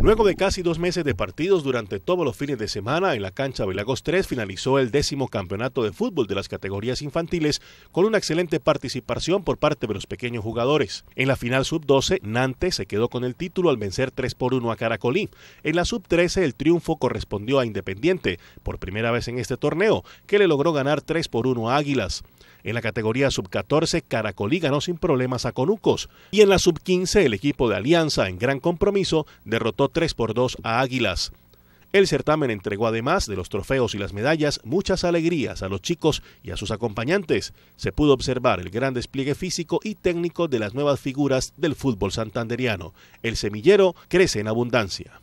Luego de casi dos meses de partidos durante todos los fines de semana en la cancha Belagos 3 finalizó el décimo campeonato de fútbol de las categorías infantiles con una excelente participación por parte de los pequeños jugadores. En la final sub-12, Nantes se quedó con el título al vencer 3 por 1 a Caracolí. En la sub-13 el triunfo correspondió a Independiente, por primera vez en este torneo, que le logró ganar 3 por 1 a Águilas. En la categoría sub-14, Caracolí ganó sin problemas a Conucos. Y en la sub-15, el equipo de Alianza, en gran compromiso, derrotó 3 por 2 a Águilas. El certamen entregó además de los trofeos y las medallas muchas alegrías a los chicos y a sus acompañantes. Se pudo observar el gran despliegue físico y técnico de las nuevas figuras del fútbol santanderiano. El semillero crece en abundancia.